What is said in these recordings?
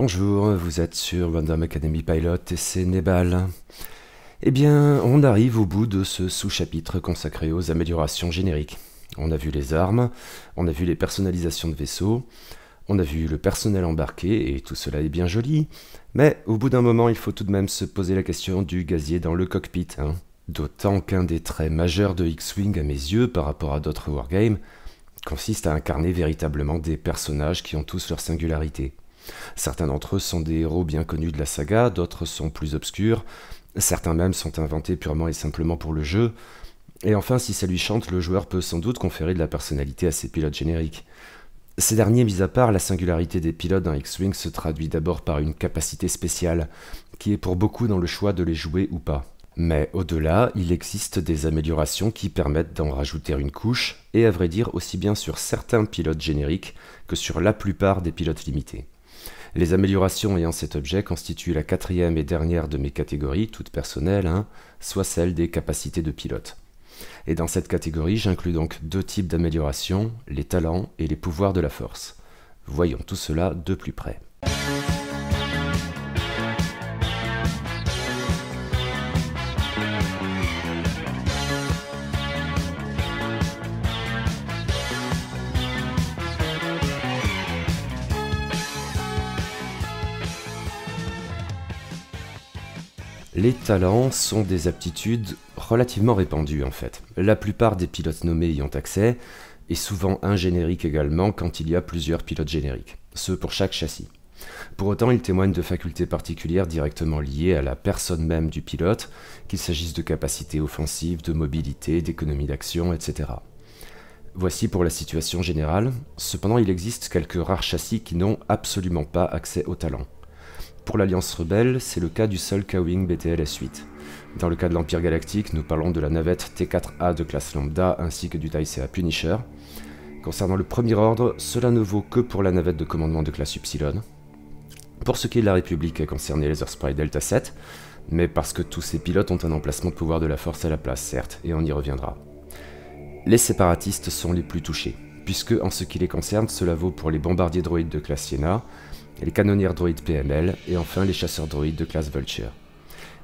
Bonjour, vous êtes sur Random Academy Pilot et c'est Nebal. Eh bien, on arrive au bout de ce sous-chapitre consacré aux améliorations génériques. On a vu les armes, on a vu les personnalisations de vaisseaux, on a vu le personnel embarqué et tout cela est bien joli, mais au bout d'un moment, il faut tout de même se poser la question du gazier dans le cockpit. Hein. D'autant qu'un des traits majeurs de X-Wing à mes yeux par rapport à d'autres wargames consiste à incarner véritablement des personnages qui ont tous leur singularité. Certains d'entre eux sont des héros bien connus de la saga, d'autres sont plus obscurs, certains même sont inventés purement et simplement pour le jeu. Et enfin, si ça lui chante, le joueur peut sans doute conférer de la personnalité à ses pilotes génériques. Ces derniers, mis à part, la singularité des pilotes d'un X-Wing se traduit d'abord par une capacité spéciale, qui est pour beaucoup dans le choix de les jouer ou pas. Mais au-delà, il existe des améliorations qui permettent d'en rajouter une couche, et à vrai dire aussi bien sur certains pilotes génériques que sur la plupart des pilotes limités. Les améliorations ayant cet objet constituent la quatrième et dernière de mes catégories, toutes personnelles, hein, soit celle des capacités de pilote. Et dans cette catégorie, j'inclus donc deux types d'améliorations, les talents et les pouvoirs de la force. Voyons tout cela de plus près. Les talents sont des aptitudes relativement répandues en fait. La plupart des pilotes nommés y ont accès, et souvent un générique également quand il y a plusieurs pilotes génériques, ceux pour chaque châssis. Pour autant, ils témoignent de facultés particulières directement liées à la personne même du pilote, qu'il s'agisse de capacités offensives, de mobilité, d'économie d'action, etc. Voici pour la situation générale, cependant il existe quelques rares châssis qui n'ont absolument pas accès aux talents. Pour l'Alliance Rebelle, c'est le cas du seul K-Wing BTLS-8. Dans le cas de l'Empire Galactique, nous parlons de la navette T4A de classe Lambda ainsi que du TIE-CA Punisher. Concernant le Premier Ordre, cela ne vaut que pour la navette de commandement de classe Upsilon. Pour ce qui est de la République est concerné les Earth Delta 7, mais parce que tous ces pilotes ont un emplacement de pouvoir de la force à la place, certes, et on y reviendra. Les séparatistes sont les plus touchés, puisque en ce qui les concerne, cela vaut pour les bombardiers droïdes de classe Siena, les canonnières droïdes PML, et enfin les chasseurs droïdes de classe Vulture.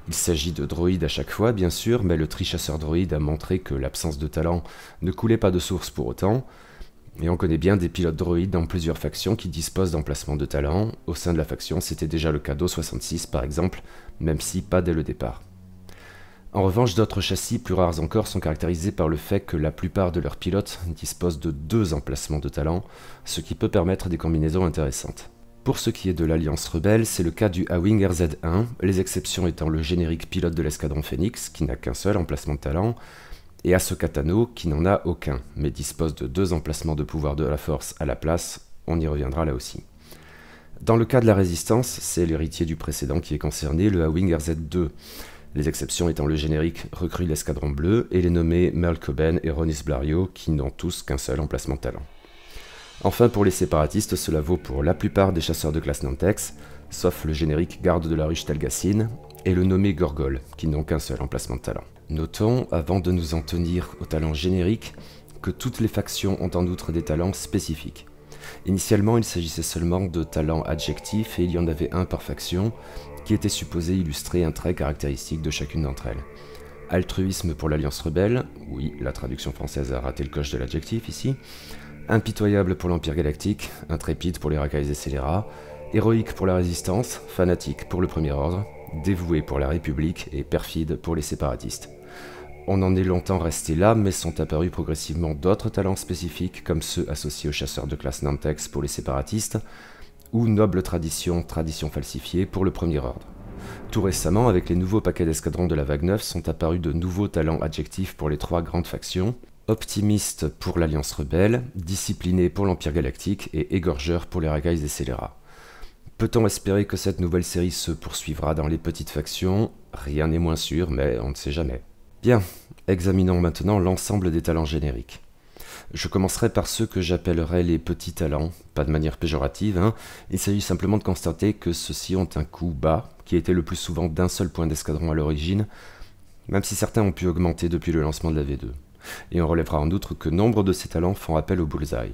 Il s'agit de droïdes à chaque fois, bien sûr, mais le tri chasseur droïde a montré que l'absence de talent ne coulait pas de source pour autant, et on connaît bien des pilotes droïdes dans plusieurs factions qui disposent d'emplacements de talent. Au sein de la faction, c'était déjà le cas d'O66 par exemple, même si pas dès le départ. En revanche, d'autres châssis plus rares encore sont caractérisés par le fait que la plupart de leurs pilotes disposent de deux emplacements de talent, ce qui peut permettre des combinaisons intéressantes. Pour ce qui est de l'Alliance Rebelle, c'est le cas du a z RZ-1, les exceptions étant le générique pilote de l'escadron Phoenix, qui n'a qu'un seul emplacement de talent, et Asokatano, qui n'en a aucun, mais dispose de deux emplacements de pouvoir de la force à la place, on y reviendra là aussi. Dans le cas de la Résistance, c'est l'héritier du précédent qui est concerné, le a z 2 les exceptions étant le générique Recrue l'escadron bleu et les nommés Merle Coben et Ronis Blario, qui n'ont tous qu'un seul emplacement de talent. Enfin, pour les séparatistes, cela vaut pour la plupart des chasseurs de classe Nantex, sauf le générique garde de la ruche Talgacine et le nommé Gorgol, qui n'ont qu'un seul emplacement de talent. Notons, avant de nous en tenir aux talents génériques, que toutes les factions ont en outre des talents spécifiques. Initialement, il s'agissait seulement de talents adjectifs et il y en avait un par faction, qui était supposé illustrer un trait caractéristique de chacune d'entre elles. Altruisme pour l'Alliance Rebelle, oui, la traduction française a raté le coche de l'adjectif ici, Impitoyable pour l'Empire galactique, intrépide pour les racailles et scélérats, héroïque pour la résistance, fanatique pour le Premier Ordre, dévoué pour la République et perfide pour les séparatistes. On en est longtemps resté là, mais sont apparus progressivement d'autres talents spécifiques, comme ceux associés aux chasseurs de classe Nantex pour les séparatistes, ou noble tradition, tradition falsifiée pour le Premier Ordre. Tout récemment, avec les nouveaux paquets d'escadrons de la vague 9, sont apparus de nouveaux talents adjectifs pour les trois grandes factions, optimiste pour l'Alliance Rebelle, discipliné pour l'Empire Galactique et égorgeur pour les ragailles et scélérats. Peut-on espérer que cette nouvelle série se poursuivra dans les petites factions Rien n'est moins sûr, mais on ne sait jamais. Bien, examinons maintenant l'ensemble des talents génériques. Je commencerai par ceux que j'appellerai les petits talents, pas de manière péjorative, hein. il s'agit simplement de constater que ceux-ci ont un coût bas, qui était le plus souvent d'un seul point d'escadron à l'origine, même si certains ont pu augmenter depuis le lancement de la V2 et on relèvera en outre que nombre de ces talents font appel au bullseye.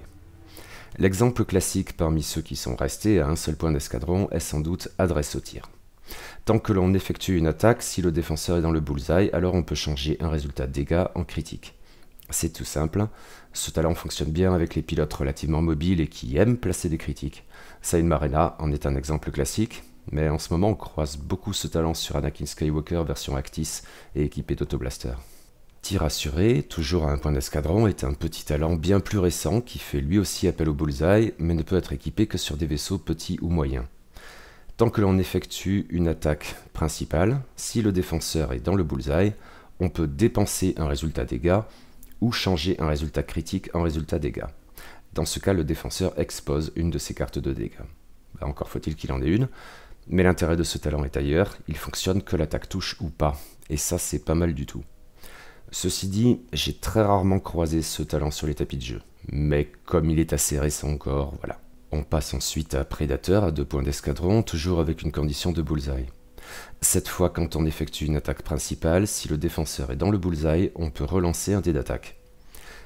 L'exemple classique parmi ceux qui sont restés à un seul point d'escadron est sans doute adresse au tir. Tant que l'on effectue une attaque, si le défenseur est dans le bullseye, alors on peut changer un résultat dégâts en critique. C'est tout simple, ce talent fonctionne bien avec les pilotes relativement mobiles et qui aiment placer des critiques. Saïd Marena en est un exemple classique, mais en ce moment on croise beaucoup ce talent sur Anakin Skywalker version Actis et équipé d'autoblaster. Tir assuré, toujours à un point d'escadron, est un petit talent bien plus récent qui fait lui aussi appel au bullseye, mais ne peut être équipé que sur des vaisseaux petits ou moyens. Tant que l'on effectue une attaque principale, si le défenseur est dans le bullseye, on peut dépenser un résultat dégâts ou changer un résultat critique en résultat dégâts. Dans ce cas, le défenseur expose une de ses cartes de dégâts. Bah, encore faut-il qu'il en ait une, mais l'intérêt de ce talent est ailleurs, il fonctionne que l'attaque touche ou pas, et ça c'est pas mal du tout. Ceci dit, j'ai très rarement croisé ce talent sur les tapis de jeu, mais comme il est assez récent encore, voilà. On passe ensuite à Prédateur, à deux points d'escadron, toujours avec une condition de bullseye. Cette fois, quand on effectue une attaque principale, si le défenseur est dans le bullseye, on peut relancer un dé d'attaque.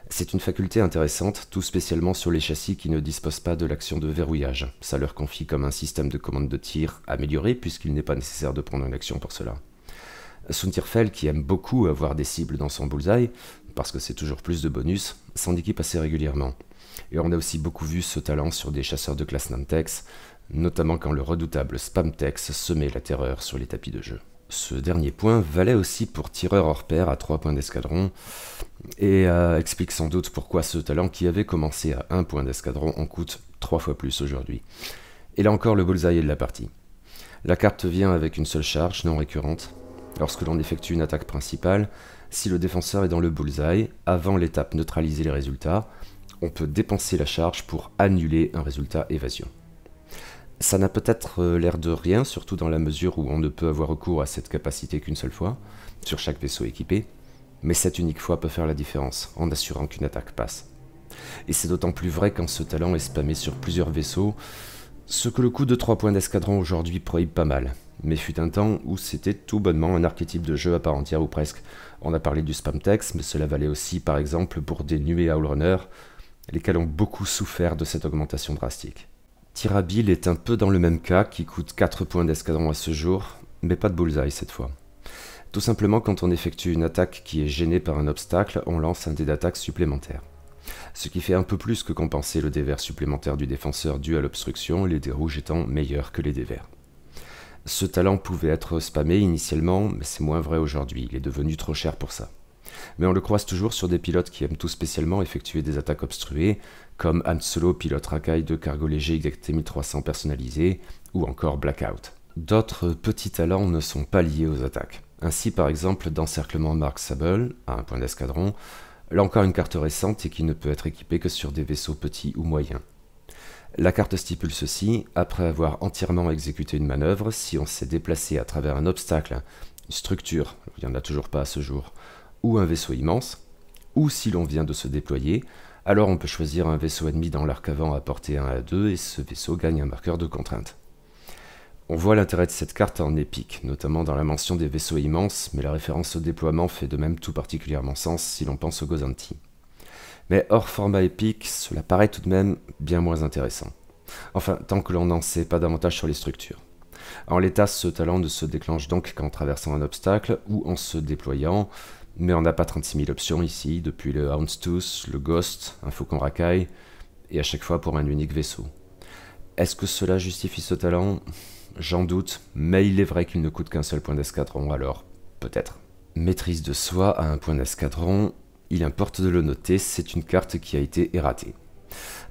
C'est une faculté intéressante, tout spécialement sur les châssis qui ne disposent pas de l'action de verrouillage. Ça leur confie comme un système de commande de tir amélioré puisqu'il n'est pas nécessaire de prendre une action pour cela. Suntirfel qui aime beaucoup avoir des cibles dans son bullseye, parce que c'est toujours plus de bonus, s'en équipe assez régulièrement. Et on a aussi beaucoup vu ce talent sur des chasseurs de classe Nantex, notamment quand le redoutable Spamtex semait la terreur sur les tapis de jeu. Ce dernier point valait aussi pour tireur hors pair à 3 points d'escadron, et euh, explique sans doute pourquoi ce talent qui avait commencé à 1 point d'escadron en coûte 3 fois plus aujourd'hui. Et là encore, le bullseye est de la partie. La carte vient avec une seule charge non récurrente, Lorsque l'on effectue une attaque principale, si le défenseur est dans le bullseye, avant l'étape neutraliser les résultats, on peut dépenser la charge pour annuler un résultat évasion. Ça n'a peut-être euh, l'air de rien, surtout dans la mesure où on ne peut avoir recours à cette capacité qu'une seule fois, sur chaque vaisseau équipé, mais cette unique fois peut faire la différence, en assurant qu'une attaque passe. Et c'est d'autant plus vrai quand ce talent est spammé sur plusieurs vaisseaux, ce que le coût de 3 points d'escadron aujourd'hui prohibe pas mal, mais fut un temps où c'était tout bonnement un archétype de jeu à part entière ou presque. On a parlé du spam text, mais cela valait aussi par exemple pour des nuées Allrunner, lesquels ont beaucoup souffert de cette augmentation drastique. Tirabil est un peu dans le même cas, qui coûte 4 points d'escadron à ce jour, mais pas de bullseye cette fois. Tout simplement quand on effectue une attaque qui est gênée par un obstacle, on lance un dé d'attaque supplémentaire. Ce qui fait un peu plus que compenser le dévers supplémentaire du défenseur dû à l'obstruction, les dés rouges étant meilleurs que les dévers. Ce talent pouvait être spammé initialement, mais c'est moins vrai aujourd'hui, il est devenu trop cher pour ça. Mais on le croise toujours sur des pilotes qui aiment tout spécialement effectuer des attaques obstruées, comme Han pilote racaille de cargo léger XT-1300 personnalisé, ou encore Blackout. D'autres petits talents ne sont pas liés aux attaques. Ainsi par exemple d'encerclement Mark Sable, à un point d'escadron, là encore une carte récente et qui ne peut être équipée que sur des vaisseaux petits ou moyens. La carte stipule ceci, après avoir entièrement exécuté une manœuvre, si on s'est déplacé à travers un obstacle, une structure, il n'y en a toujours pas à ce jour, ou un vaisseau immense, ou si l'on vient de se déployer, alors on peut choisir un vaisseau ennemi dans l'arc avant à portée 1 à 2 et ce vaisseau gagne un marqueur de contrainte. On voit l'intérêt de cette carte en épique, notamment dans la mention des vaisseaux immenses, mais la référence au déploiement fait de même tout particulièrement sens si l'on pense au Gozanti mais hors format épique, cela paraît tout de même bien moins intéressant. Enfin, tant que l'on n'en sait pas davantage sur les structures. En l'état, ce talent ne se déclenche donc qu'en traversant un obstacle ou en se déployant, mais on n'a pas 36 000 options ici, depuis le Houndstooth, le Ghost, un faucon racaille, et à chaque fois pour un unique vaisseau. Est-ce que cela justifie ce talent J'en doute, mais il est vrai qu'il ne coûte qu'un seul point d'escadron, alors peut-être. Maîtrise de soi à un point d'escadron, il importe de le noter, c'est une carte qui a été erratée.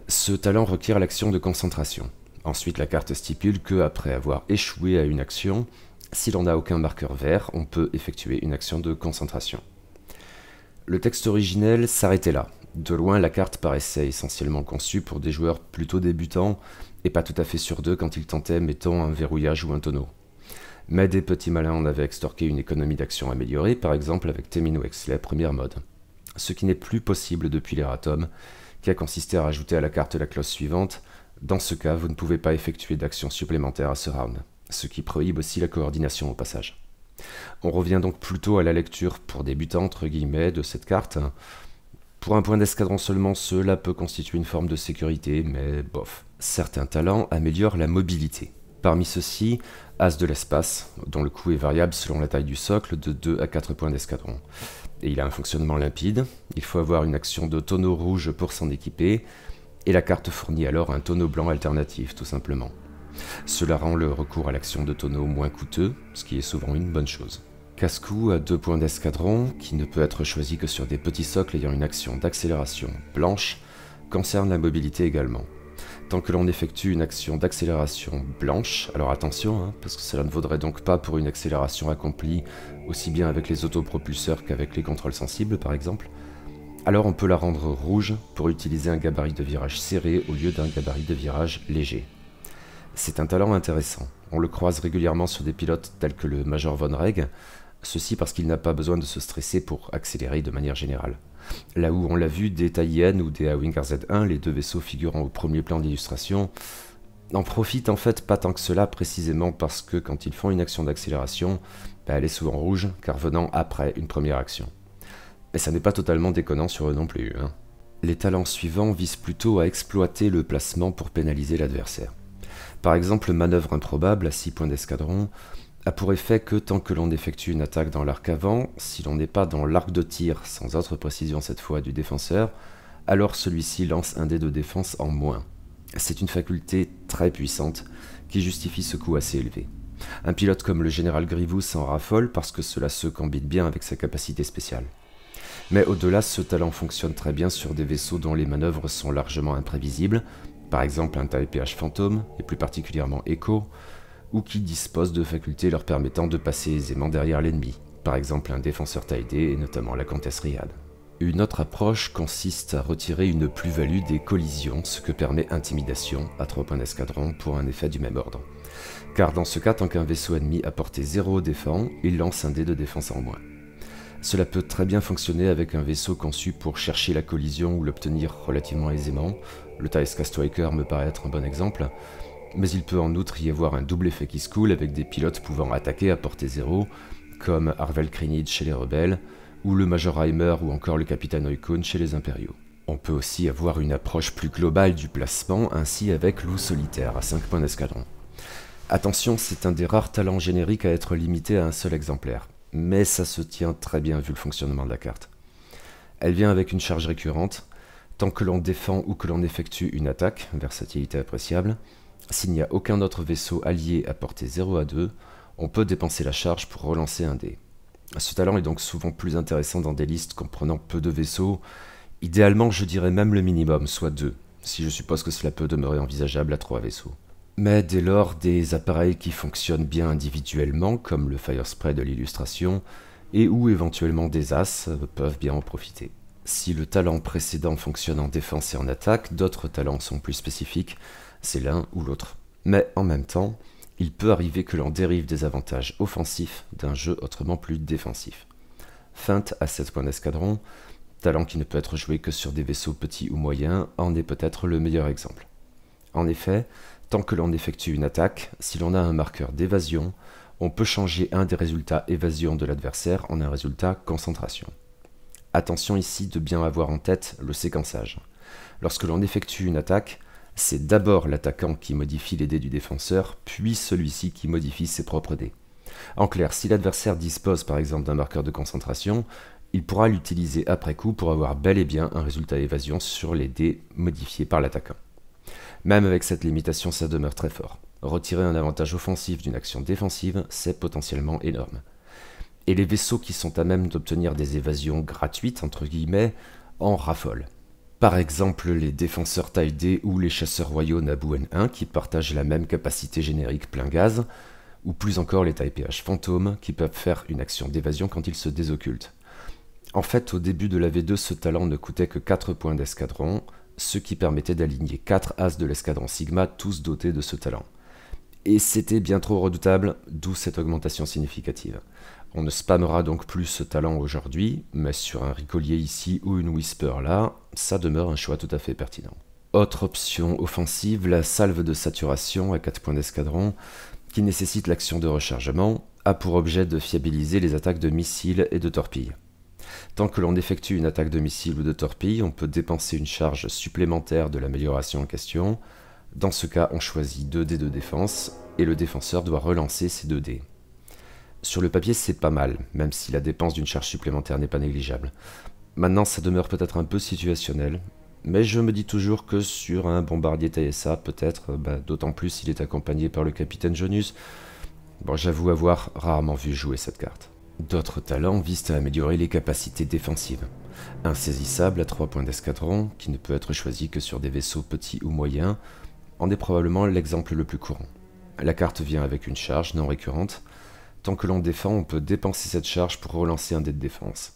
Ce talent requiert l'action de concentration. Ensuite, la carte stipule que, après avoir échoué à une action, si l'on n'a aucun marqueur vert, on peut effectuer une action de concentration. Le texte originel s'arrêtait là. De loin, la carte paraissait essentiellement conçue pour des joueurs plutôt débutants et pas tout à fait sur d'eux quand ils tentaient, mettons, un verrouillage ou un tonneau. Mais des petits malins en avaient extorqué une économie d'action améliorée, par exemple avec Temino Exley, première mode ce qui n'est plus possible depuis l'Eratom, qui a consisté à rajouter à la carte la clause suivante Dans ce cas, vous ne pouvez pas effectuer d'action supplémentaire à ce round, ce qui prohibe aussi la coordination au passage. On revient donc plutôt à la lecture pour débutants entre guillemets de cette carte. Pour un point d'escadron seulement, cela peut constituer une forme de sécurité, mais bof. Certains talents améliorent la mobilité. Parmi ceux-ci, As de l'espace, dont le coût est variable selon la taille du socle de 2 à 4 points d'escadron et il a un fonctionnement limpide. Il faut avoir une action de tonneau rouge pour s'en équiper, et la carte fournit alors un tonneau blanc alternatif, tout simplement. Cela rend le recours à l'action de tonneau moins coûteux, ce qui est souvent une bonne chose. Cascou a deux points d'escadron, qui ne peut être choisi que sur des petits socles ayant une action d'accélération blanche, concerne la mobilité également tant que l'on effectue une action d'accélération blanche. Alors attention, hein, parce que cela ne vaudrait donc pas pour une accélération accomplie aussi bien avec les autopropulseurs qu'avec les contrôles sensibles par exemple. Alors on peut la rendre rouge pour utiliser un gabarit de virage serré au lieu d'un gabarit de virage léger. C'est un talent intéressant. On le croise régulièrement sur des pilotes tels que le Major Von Reg, ceci parce qu'il n'a pas besoin de se stresser pour accélérer de manière générale. Là où on l'a vu des Taïen ou des Awinger Z1, les deux vaisseaux figurant au premier plan d'illustration, en profitent en fait pas tant que cela précisément parce que quand ils font une action d'accélération, bah, elle est souvent rouge car venant après une première action. Mais ça n'est pas totalement déconnant sur eux non plus. Hein. Les talents suivants visent plutôt à exploiter le placement pour pénaliser l'adversaire. Par exemple, manœuvre improbable à 6 points d'escadron, a pour effet que tant que l'on effectue une attaque dans l'arc avant, si l'on n'est pas dans l'arc de tir, sans autre précision cette fois du défenseur, alors celui-ci lance un dé de défense en moins. C'est une faculté très puissante qui justifie ce coût assez élevé. Un pilote comme le général Grivous s'en raffole parce que cela se combine bien avec sa capacité spéciale. Mais au-delà, ce talent fonctionne très bien sur des vaisseaux dont les manœuvres sont largement imprévisibles, par exemple un pH fantôme, et plus particulièrement Echo, ou qui disposent de facultés leur permettant de passer aisément derrière l'ennemi, par exemple un défenseur taïdé et notamment la comtesse Riyad. Une autre approche consiste à retirer une plus-value des collisions, ce que permet intimidation à trop points d'escadron, pour un effet du même ordre. Car dans ce cas, tant qu'un vaisseau ennemi a porté 0 défense, il lance un dé de défense en moins. Cela peut très bien fonctionner avec un vaisseau conçu pour chercher la collision ou l'obtenir relativement aisément, le Taeska Striker me paraît être un bon exemple, mais il peut en outre y avoir un double effet qui se coule avec des pilotes pouvant attaquer à portée zéro, comme Harvel Krinid chez les rebelles, ou le Major Heimer ou encore le Capitaine Oikon chez les impériaux. On peut aussi avoir une approche plus globale du placement, ainsi avec Loup Solitaire à 5 points d'escadron. Attention, c'est un des rares talents génériques à être limité à un seul exemplaire, mais ça se tient très bien vu le fonctionnement de la carte. Elle vient avec une charge récurrente, tant que l'on défend ou que l'on effectue une attaque, versatilité appréciable, s'il n'y a aucun autre vaisseau allié à portée 0 à 2, on peut dépenser la charge pour relancer un dé. Ce talent est donc souvent plus intéressant dans des listes comprenant peu de vaisseaux, idéalement je dirais même le minimum, soit 2, si je suppose que cela peut demeurer envisageable à 3 vaisseaux. Mais dès lors, des appareils qui fonctionnent bien individuellement, comme le Fire Spray de l'illustration, et ou éventuellement des As, peuvent bien en profiter. Si le talent précédent fonctionne en défense et en attaque, d'autres talents sont plus spécifiques, c'est l'un ou l'autre. Mais en même temps, il peut arriver que l'on dérive des avantages offensifs d'un jeu autrement plus défensif. Feinte à 7 points d'escadron, talent qui ne peut être joué que sur des vaisseaux petits ou moyens, en est peut-être le meilleur exemple. En effet, tant que l'on effectue une attaque, si l'on a un marqueur d'évasion, on peut changer un des résultats évasion de l'adversaire en un résultat concentration. Attention ici de bien avoir en tête le séquençage. Lorsque l'on effectue une attaque, c'est d'abord l'attaquant qui modifie les dés du défenseur, puis celui-ci qui modifie ses propres dés. En clair, si l'adversaire dispose par exemple d'un marqueur de concentration, il pourra l'utiliser après coup pour avoir bel et bien un résultat d'évasion sur les dés modifiés par l'attaquant. Même avec cette limitation, ça demeure très fort. Retirer un avantage offensif d'une action défensive, c'est potentiellement énorme. Et les vaisseaux qui sont à même d'obtenir des évasions gratuites, entre guillemets, en raffolent. Par exemple, les défenseurs taille D ou les chasseurs royaux n 1 qui partagent la même capacité générique plein gaz, ou plus encore les PH fantômes qui peuvent faire une action d'évasion quand ils se désoccultent. En fait, au début de la V2, ce talent ne coûtait que 4 points d'escadron, ce qui permettait d'aligner 4 as de l'escadron Sigma, tous dotés de ce talent. Et c'était bien trop redoutable, d'où cette augmentation significative. On ne spammera donc plus ce talent aujourd'hui, mais sur un Ricolier ici ou une Whisper là, ça demeure un choix tout à fait pertinent. Autre option offensive, la salve de saturation à 4 points d'escadron, qui nécessite l'action de rechargement, a pour objet de fiabiliser les attaques de missiles et de torpilles. Tant que l'on effectue une attaque de missile ou de torpille, on peut dépenser une charge supplémentaire de l'amélioration en question. Dans ce cas, on choisit 2 dés de défense et le défenseur doit relancer ses 2 dés. Sur le papier, c'est pas mal, même si la dépense d'une charge supplémentaire n'est pas négligeable. Maintenant, ça demeure peut-être un peu situationnel, mais je me dis toujours que sur un bombardier TSA, peut-être, euh, bah, d'autant plus s'il est accompagné par le capitaine Jonus. Bon, j'avoue avoir rarement vu jouer cette carte. D'autres talents visent à améliorer les capacités défensives. Insaisissable à 3 points d'escadron, qui ne peut être choisi que sur des vaisseaux petits ou moyens, en est probablement l'exemple le plus courant. La carte vient avec une charge non récurrente, Tant que l'on défend, on peut dépenser cette charge pour relancer un dé de défense.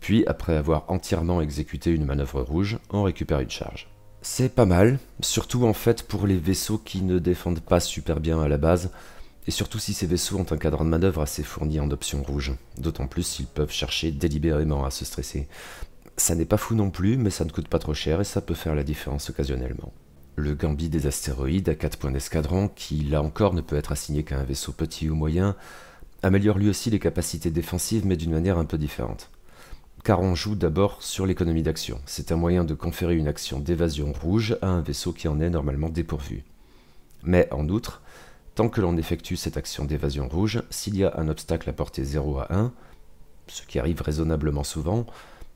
Puis, après avoir entièrement exécuté une manœuvre rouge, on récupère une charge. C'est pas mal, surtout en fait pour les vaisseaux qui ne défendent pas super bien à la base, et surtout si ces vaisseaux ont un cadran de manœuvre assez fourni en options rouges, d'autant plus s'ils peuvent chercher délibérément à se stresser. Ça n'est pas fou non plus, mais ça ne coûte pas trop cher et ça peut faire la différence occasionnellement. Le Gambit des astéroïdes à 4 points d'escadron, qui là encore ne peut être assigné qu'à un vaisseau petit ou moyen, améliore lui aussi les capacités défensives, mais d'une manière un peu différente. Car on joue d'abord sur l'économie d'action. C'est un moyen de conférer une action d'évasion rouge à un vaisseau qui en est normalement dépourvu. Mais en outre, tant que l'on effectue cette action d'évasion rouge, s'il y a un obstacle à portée 0 à 1, ce qui arrive raisonnablement souvent,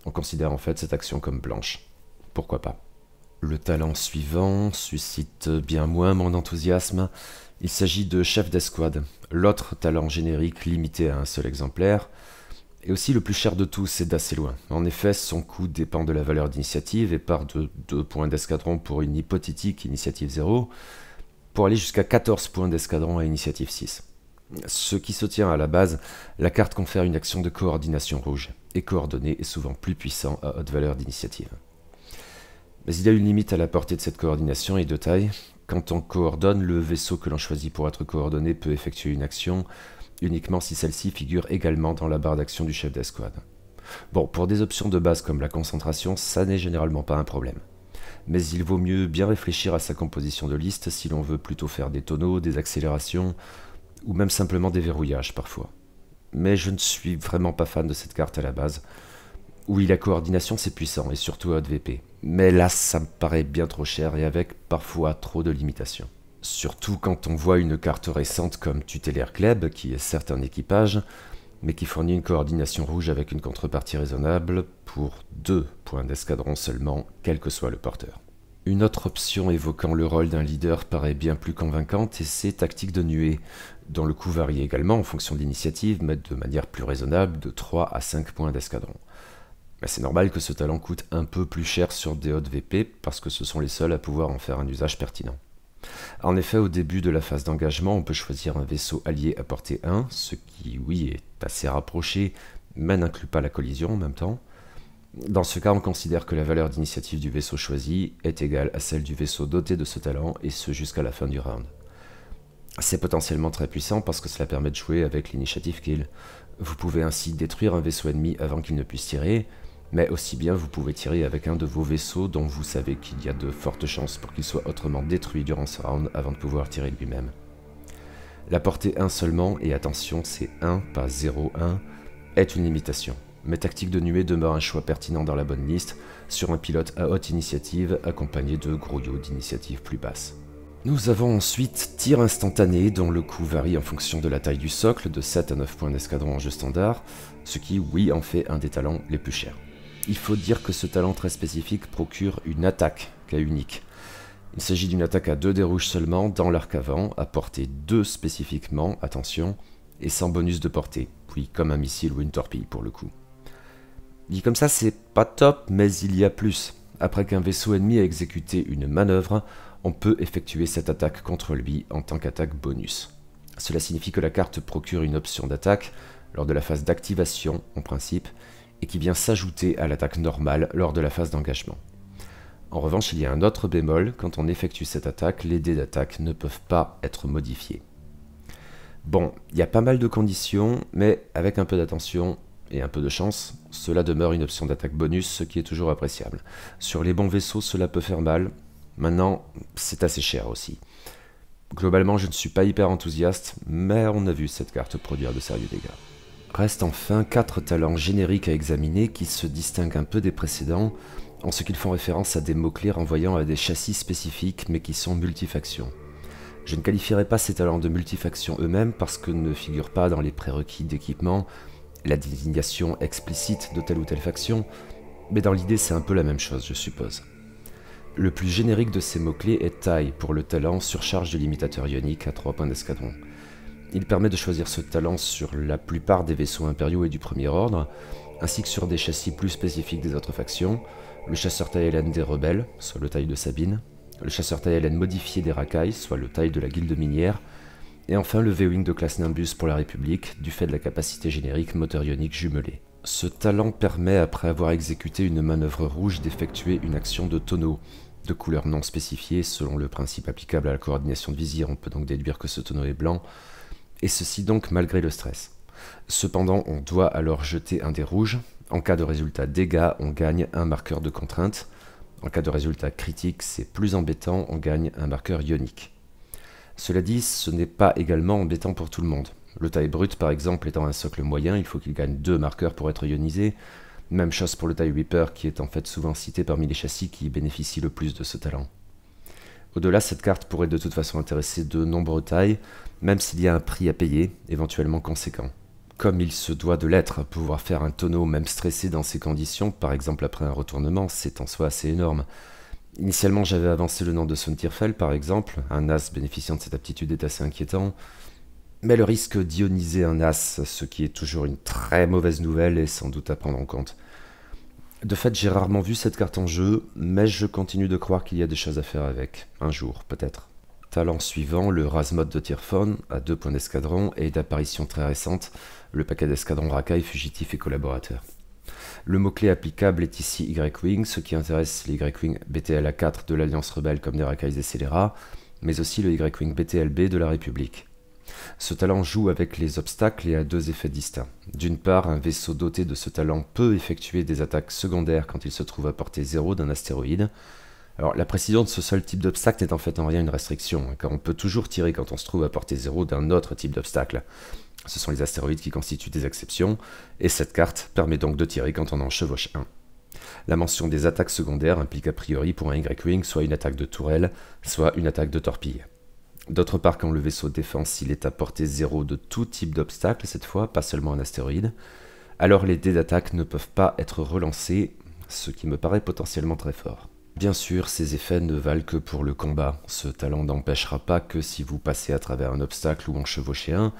on considère en fait cette action comme blanche. Pourquoi pas Le talent suivant suscite bien moins mon enthousiasme, il s'agit de Chef d'Escouade, l'autre talent générique limité à un seul exemplaire, et aussi le plus cher de tous, c'est d'assez loin. En effet, son coût dépend de la valeur d'initiative et part de 2 points d'escadron pour une hypothétique initiative 0, pour aller jusqu'à 14 points d'escadron à initiative 6. Ce qui se tient à la base, la carte confère une action de coordination rouge, et coordonnée est souvent plus puissant à haute valeur d'initiative. Mais il y a une limite à la portée de cette coordination et de taille, quand on coordonne, le vaisseau que l'on choisit pour être coordonné peut effectuer une action uniquement si celle-ci figure également dans la barre d'action du chef d'escouade. Bon, pour des options de base comme la concentration, ça n'est généralement pas un problème. Mais il vaut mieux bien réfléchir à sa composition de liste si l'on veut plutôt faire des tonneaux, des accélérations, ou même simplement des verrouillages parfois. Mais je ne suis vraiment pas fan de cette carte à la base, oui, la coordination, c'est puissant, et surtout à VP. Mais là, ça me paraît bien trop cher et avec parfois trop de limitations. Surtout quand on voit une carte récente comme Tutelaire Club, qui est certes un équipage, mais qui fournit une coordination rouge avec une contrepartie raisonnable pour deux points d'escadron seulement, quel que soit le porteur. Une autre option évoquant le rôle d'un leader paraît bien plus convaincante et c'est Tactique de Nuée, dont le coût varie également en fonction de l'initiative, mais de manière plus raisonnable de 3 à 5 points d'escadron. Mais bah, c'est normal que ce talent coûte un peu plus cher sur des hautes VP parce que ce sont les seuls à pouvoir en faire un usage pertinent. En effet, au début de la phase d'engagement, on peut choisir un vaisseau allié à portée 1, ce qui, oui, est assez rapproché, mais n'inclut pas la collision en même temps. Dans ce cas, on considère que la valeur d'initiative du vaisseau choisi est égale à celle du vaisseau doté de ce talent, et ce jusqu'à la fin du round. C'est potentiellement très puissant parce que cela permet de jouer avec l'initiative kill. Vous pouvez ainsi détruire un vaisseau ennemi avant qu'il ne puisse tirer, mais aussi bien vous pouvez tirer avec un de vos vaisseaux dont vous savez qu'il y a de fortes chances pour qu'il soit autrement détruit durant ce round avant de pouvoir tirer lui-même. La portée 1 seulement, et attention c'est 1, pas 0-1, est une limitation. Mais Tactique de nuée demeure un choix pertinent dans la bonne liste, sur un pilote à haute initiative accompagné de grouillots d'initiative plus basse. Nous avons ensuite tir instantané dont le coût varie en fonction de la taille du socle, de 7 à 9 points d'escadron en jeu standard, ce qui oui en fait un des talents les plus chers. Il faut dire que ce talent très spécifique procure une attaque cas unique. Il s'agit d'une attaque à deux dérouges seulement dans l'arc avant, à portée 2 spécifiquement, attention, et sans bonus de portée, puis comme un missile ou une torpille pour le coup. Dit comme ça, c'est pas top, mais il y a plus. Après qu'un vaisseau ennemi a exécuté une manœuvre, on peut effectuer cette attaque contre lui en tant qu'attaque bonus. Cela signifie que la carte procure une option d'attaque lors de la phase d'activation, en principe, et qui vient s'ajouter à l'attaque normale lors de la phase d'engagement. En revanche, il y a un autre bémol, quand on effectue cette attaque, les dés d'attaque ne peuvent pas être modifiés. Bon, il y a pas mal de conditions, mais avec un peu d'attention et un peu de chance, cela demeure une option d'attaque bonus, ce qui est toujours appréciable. Sur les bons vaisseaux, cela peut faire mal. Maintenant, c'est assez cher aussi. Globalement, je ne suis pas hyper enthousiaste, mais on a vu cette carte produire de sérieux dégâts. Reste enfin quatre talents génériques à examiner qui se distinguent un peu des précédents en ce qu'ils font référence à des mots-clés renvoyant à des châssis spécifiques mais qui sont multifactions. Je ne qualifierai pas ces talents de multifactions eux-mêmes parce que ne figurent pas dans les prérequis d'équipement la désignation explicite de telle ou telle faction, mais dans l'idée c'est un peu la même chose, je suppose. Le plus générique de ces mots-clés est taille pour le talent surcharge de limitateur ionique à 3 points d'escadron. Il permet de choisir ce talent sur la plupart des vaisseaux impériaux et du premier ordre, ainsi que sur des châssis plus spécifiques des autres factions, le chasseur Taelen des rebelles, soit le taille de Sabine, le chasseur Taelen modifié des racailles, soit le taille de la guilde minière, et enfin le V-Wing de classe Nimbus pour la République, du fait de la capacité générique moteur ionique jumelée. Ce talent permet, après avoir exécuté une manœuvre rouge, d'effectuer une action de tonneau, de couleur non spécifiée selon le principe applicable à la coordination de visir. On peut donc déduire que ce tonneau est blanc, et ceci donc malgré le stress. Cependant, on doit alors jeter un des rouges. En cas de résultat dégâts, on gagne un marqueur de contrainte. En cas de résultat critique, c'est plus embêtant, on gagne un marqueur ionique. Cela dit, ce n'est pas également embêtant pour tout le monde. Le taille brut, par exemple, étant un socle moyen, il faut qu'il gagne deux marqueurs pour être ionisé. Même chose pour le taille Reaper, qui est en fait souvent cité parmi les châssis qui bénéficient le plus de ce talent. Au-delà, cette carte pourrait de toute façon intéresser de nombreux tailles, même s'il y a un prix à payer, éventuellement conséquent. Comme il se doit de l'être, pouvoir faire un tonneau même stressé dans ces conditions, par exemple après un retournement, c'est en soi assez énorme. Initialement, j'avais avancé le nom de Sontirfel, par exemple, un as bénéficiant de cette aptitude est assez inquiétant, mais le risque d'ioniser un as, ce qui est toujours une très mauvaise nouvelle, est sans doute à prendre en compte. De fait, j'ai rarement vu cette carte en jeu, mais je continue de croire qu'il y a des choses à faire avec, un jour peut-être talent suivant, le Razmod de Tirfon, à deux points d'escadron, et d'apparition très récente, le paquet d'escadron racaille, fugitif et collaborateur. Le mot-clé applicable est ici Y-Wing, ce qui intéresse les Y-Wing BTLA-4 de l'Alliance Rebelle comme des racailles et scélérats, mais aussi le Y-Wing BTLB de la République. Ce talent joue avec les obstacles et a deux effets distincts. D'une part, un vaisseau doté de ce talent peut effectuer des attaques secondaires quand il se trouve à portée zéro d'un astéroïde, alors, la précision de ce seul type d'obstacle n'est en fait en rien une restriction, hein, car on peut toujours tirer quand on se trouve à portée zéro d'un autre type d'obstacle. Ce sont les astéroïdes qui constituent des exceptions, et cette carte permet donc de tirer quand on en chevauche un. La mention des attaques secondaires implique a priori pour un Y-Wing soit une attaque de tourelle, soit une attaque de torpille. D'autre part, quand le vaisseau défense, il est à portée zéro de tout type d'obstacle, cette fois, pas seulement un astéroïde, alors les dés d'attaque ne peuvent pas être relancés, ce qui me paraît potentiellement très fort. Bien sûr, ces effets ne valent que pour le combat. Ce talent n'empêchera pas que si vous passez à travers un obstacle ou en chevauchez un,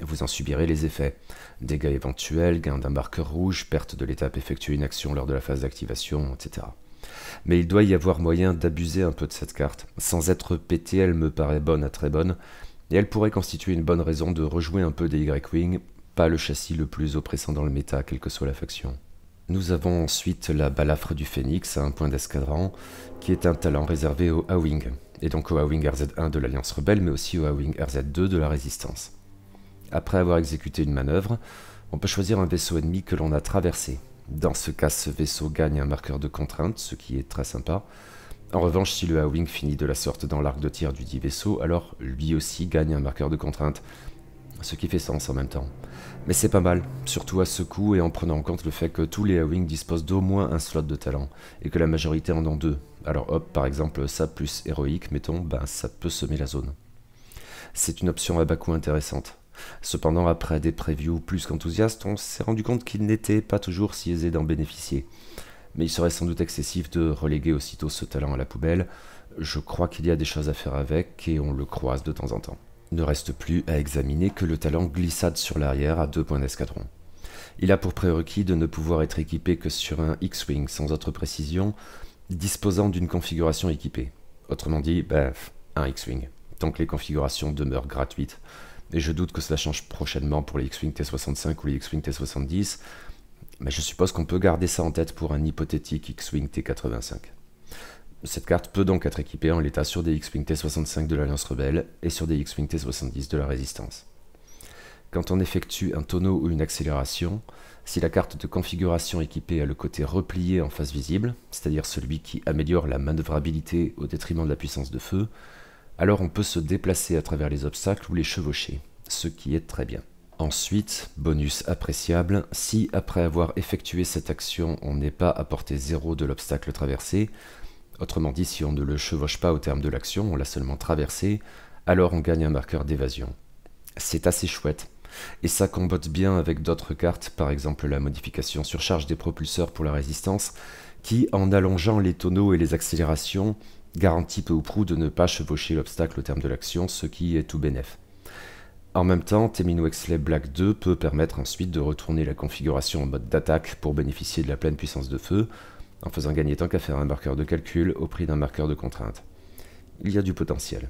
vous en subirez les effets. Dégâts éventuels, gain d'un marqueur rouge, perte de l'étape effectuée une action lors de la phase d'activation, etc. Mais il doit y avoir moyen d'abuser un peu de cette carte. Sans être pétée, elle me paraît bonne à très bonne, et elle pourrait constituer une bonne raison de rejouer un peu des Y-Wing, pas le châssis le plus oppressant dans le méta, quelle que soit la faction. Nous avons ensuite la balafre du Phénix à un point d'escadran, qui est un talent réservé au a et donc au a RZ1 de l'Alliance Rebelle, mais aussi au a RZ2 de la Résistance. Après avoir exécuté une manœuvre, on peut choisir un vaisseau ennemi que l'on a traversé. Dans ce cas, ce vaisseau gagne un marqueur de contrainte, ce qui est très sympa. En revanche, si le a finit de la sorte dans l'arc de tir du dit vaisseau, alors lui aussi gagne un marqueur de contrainte, ce qui fait sens en même temps. Mais c'est pas mal, surtout à ce coup et en prenant en compte le fait que tous les wing disposent d'au moins un slot de talent, et que la majorité en ont deux. Alors hop, par exemple, ça plus héroïque, mettons, ben ça peut semer la zone. C'est une option à bas coût intéressante. Cependant, après des previews plus qu'enthousiastes, on s'est rendu compte qu'il n'était pas toujours si aisé d'en bénéficier. Mais il serait sans doute excessif de reléguer aussitôt ce talent à la poubelle. Je crois qu'il y a des choses à faire avec et on le croise de temps en temps. Ne reste plus à examiner que le talent glissade sur l'arrière à deux points d'escadron. Il a pour prérequis de ne pouvoir être équipé que sur un X-Wing sans autre précision, disposant d'une configuration équipée. Autrement dit, bref, un X-Wing, tant que les configurations demeurent gratuites. Et je doute que cela change prochainement pour les X-Wing T65 ou les X-Wing T70, mais je suppose qu'on peut garder ça en tête pour un hypothétique X-Wing T85. Cette carte peut donc être équipée en l'état sur des X-Wing T65 de l'Alliance Rebelle et sur des X-Wing T70 de la Résistance. Quand on effectue un tonneau ou une accélération, si la carte de configuration équipée a le côté replié en face visible, c'est-à-dire celui qui améliore la manœuvrabilité au détriment de la puissance de feu, alors on peut se déplacer à travers les obstacles ou les chevaucher, ce qui est très bien. Ensuite, bonus appréciable, si après avoir effectué cette action on n'est pas à portée zéro de l'obstacle traversé, Autrement dit, si on ne le chevauche pas au terme de l'action, on l'a seulement traversé, alors on gagne un marqueur d'évasion. C'est assez chouette. Et ça combote bien avec d'autres cartes, par exemple la modification surcharge des propulseurs pour la résistance, qui, en allongeant les tonneaux et les accélérations, garantit peu ou prou de ne pas chevaucher l'obstacle au terme de l'action, ce qui est tout bénef. En même temps, Temino Exley Black 2 peut permettre ensuite de retourner la configuration en mode d'attaque pour bénéficier de la pleine puissance de feu, en faisant gagner tant qu'à faire un marqueur de calcul au prix d'un marqueur de contrainte. Il y a du potentiel.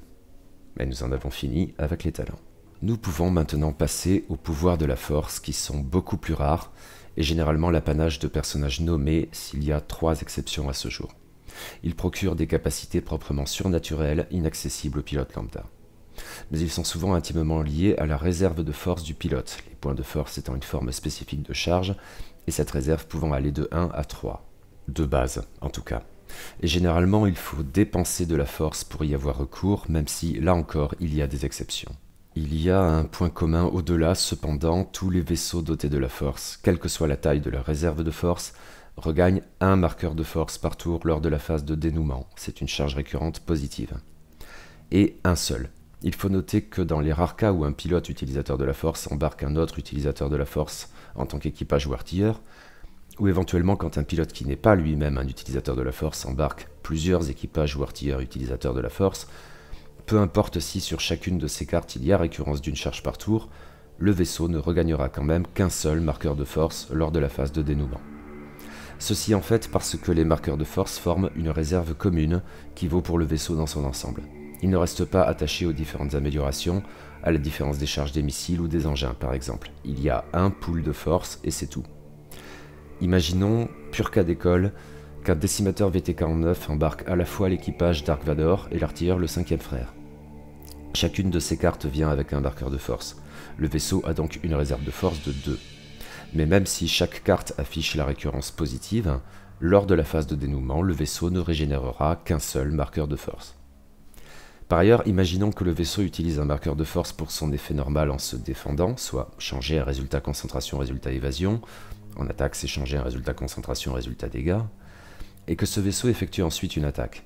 Mais nous en avons fini avec les talents. Nous pouvons maintenant passer aux pouvoirs de la force qui sont beaucoup plus rares et généralement l'apanage de personnages nommés s'il y a trois exceptions à ce jour. Ils procurent des capacités proprement surnaturelles inaccessibles au pilote lambda. Mais ils sont souvent intimement liés à la réserve de force du pilote, les points de force étant une forme spécifique de charge, et cette réserve pouvant aller de 1 à 3 de base en tout cas. Et généralement, il faut dépenser de la force pour y avoir recours, même si, là encore, il y a des exceptions. Il y a un point commun au-delà, cependant, tous les vaisseaux dotés de la force, quelle que soit la taille de leur réserve de force, regagnent un marqueur de force par tour lors de la phase de dénouement, c'est une charge récurrente positive. Et un seul. Il faut noter que dans les rares cas où un pilote utilisateur de la force embarque un autre utilisateur de la force en tant qu'équipage ou artilleur, ou éventuellement quand un pilote qui n'est pas lui-même un utilisateur de la force embarque plusieurs équipages ou artilleurs utilisateurs de la force, peu importe si sur chacune de ces cartes il y a récurrence d'une charge par tour, le vaisseau ne regagnera quand même qu'un seul marqueur de force lors de la phase de dénouement. Ceci en fait parce que les marqueurs de force forment une réserve commune qui vaut pour le vaisseau dans son ensemble. Il ne reste pas attaché aux différentes améliorations, à la différence des charges des missiles ou des engins par exemple. Il y a un pool de force et c'est tout. Imaginons, pur cas d'école, qu'un décimateur VT-49 embarque à la fois l'équipage Dark Vador et l'artilleur le cinquième frère. Chacune de ces cartes vient avec un marqueur de force. Le vaisseau a donc une réserve de force de 2. Mais même si chaque carte affiche la récurrence positive, lors de la phase de dénouement, le vaisseau ne régénérera qu'un seul marqueur de force. Par ailleurs, imaginons que le vaisseau utilise un marqueur de force pour son effet normal en se défendant, soit changer à résultat concentration, résultat évasion, en attaque, c'est changer un résultat concentration, résultat dégâts, et que ce vaisseau effectue ensuite une attaque.